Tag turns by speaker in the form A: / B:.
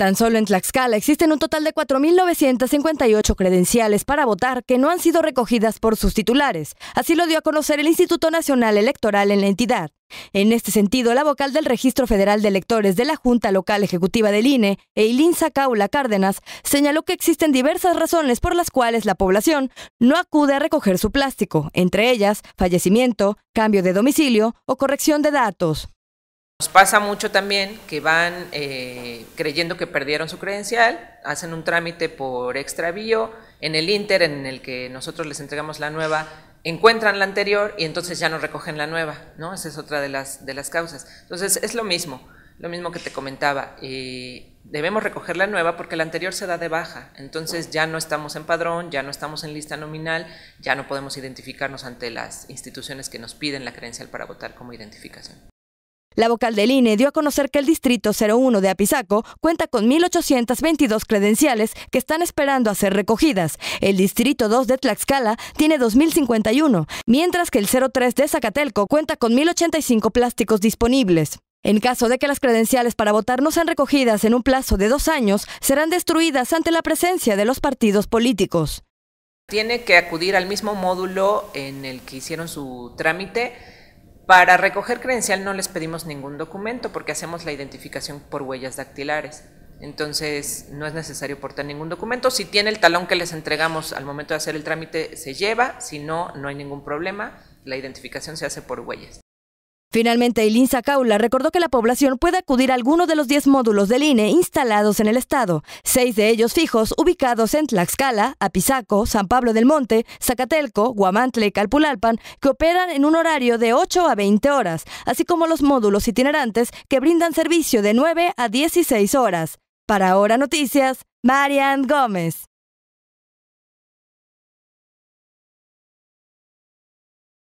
A: Tan solo en Tlaxcala existen un total de 4.958 credenciales para votar que no han sido recogidas por sus titulares. Así lo dio a conocer el Instituto Nacional Electoral en la entidad. En este sentido, la vocal del Registro Federal de Electores de la Junta Local Ejecutiva del INE, Eileen Sacaula Cárdenas, señaló que existen diversas razones por las cuales la población no acude a recoger su plástico, entre ellas fallecimiento, cambio de domicilio o corrección de datos.
B: Nos pasa mucho también que van eh, creyendo que perdieron su credencial, hacen un trámite por extravío, en el Inter en el que nosotros les entregamos la nueva, encuentran la anterior y entonces ya no recogen la nueva, ¿no? Esa es otra de las, de las causas. Entonces es lo mismo, lo mismo que te comentaba, eh, debemos recoger la nueva porque la anterior se da de baja, entonces ya no estamos en padrón, ya no estamos en lista nominal, ya no podemos identificarnos ante las instituciones que nos piden la credencial para votar como identificación.
A: La vocal del INE dio a conocer que el Distrito 01 de Apizaco cuenta con 1.822 credenciales que están esperando a ser recogidas. El Distrito 2 de Tlaxcala tiene 2.051, mientras que el 03 de Zacatelco cuenta con 1.085 plásticos disponibles. En caso de que las credenciales para votar no sean recogidas en un plazo de dos años, serán destruidas ante la presencia de los partidos políticos.
B: Tiene que acudir al mismo módulo en el que hicieron su trámite para recoger credencial no les pedimos ningún documento porque hacemos la identificación por huellas dactilares. Entonces no es necesario portar ningún documento. Si tiene el talón que les entregamos al momento de hacer el trámite, se lleva. Si no, no hay ningún problema. La identificación se hace por huellas.
A: Finalmente, Ilinza Caula recordó que la población puede acudir a alguno de los 10 módulos del INE instalados en el estado, seis de ellos fijos ubicados en Tlaxcala, Apizaco, San Pablo del Monte, Zacatelco, Guamantle y Calpulalpan, que operan en un horario de 8 a 20 horas, así como los módulos itinerantes que brindan servicio de 9 a 16 horas. Para Ahora Noticias, Marian Gómez.